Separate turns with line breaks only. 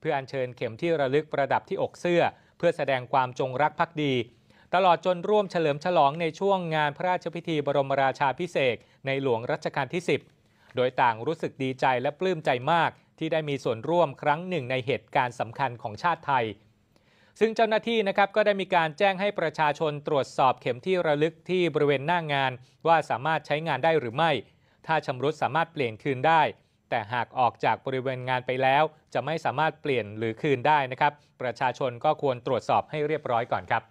เพื่ออัญเชิญเข็มที่ระลึกประดับที่อกเสื้อ เพื่อแสดงความจงรักภักดี ตลอดจนร่วมเฉลิมฉลองในช่วงงานพระราชพิธีบรมราชาพิเศษในหลวงรัชกาลที่ 10 โดยต่างรู้สึกดีใจและปลื้มใจมาก ที่ได้มีส่วนร่วมครั้งหนึ่งในเหตุการณ์สำคัญของชาติไทย ซึ่งเจ้าหน้าที่นะครับก็ได้มีการแจ้งให้ประชาชนตรวจสอบเข็มที่ระลึกที่บริเวณหน้างงานว่าสามารถใช้งานได้หรือไม่ ถ้าชำรุดสามารถเปลี่ยนคืนได้แต่หากออกจากบริเวณงานไปแล้ว จะไม่สามารถเปลี่ยนหรือคืนได้นะครับ ประชาชนก็ควรตรวจสอบให้เรียบร้อยก่อนครับ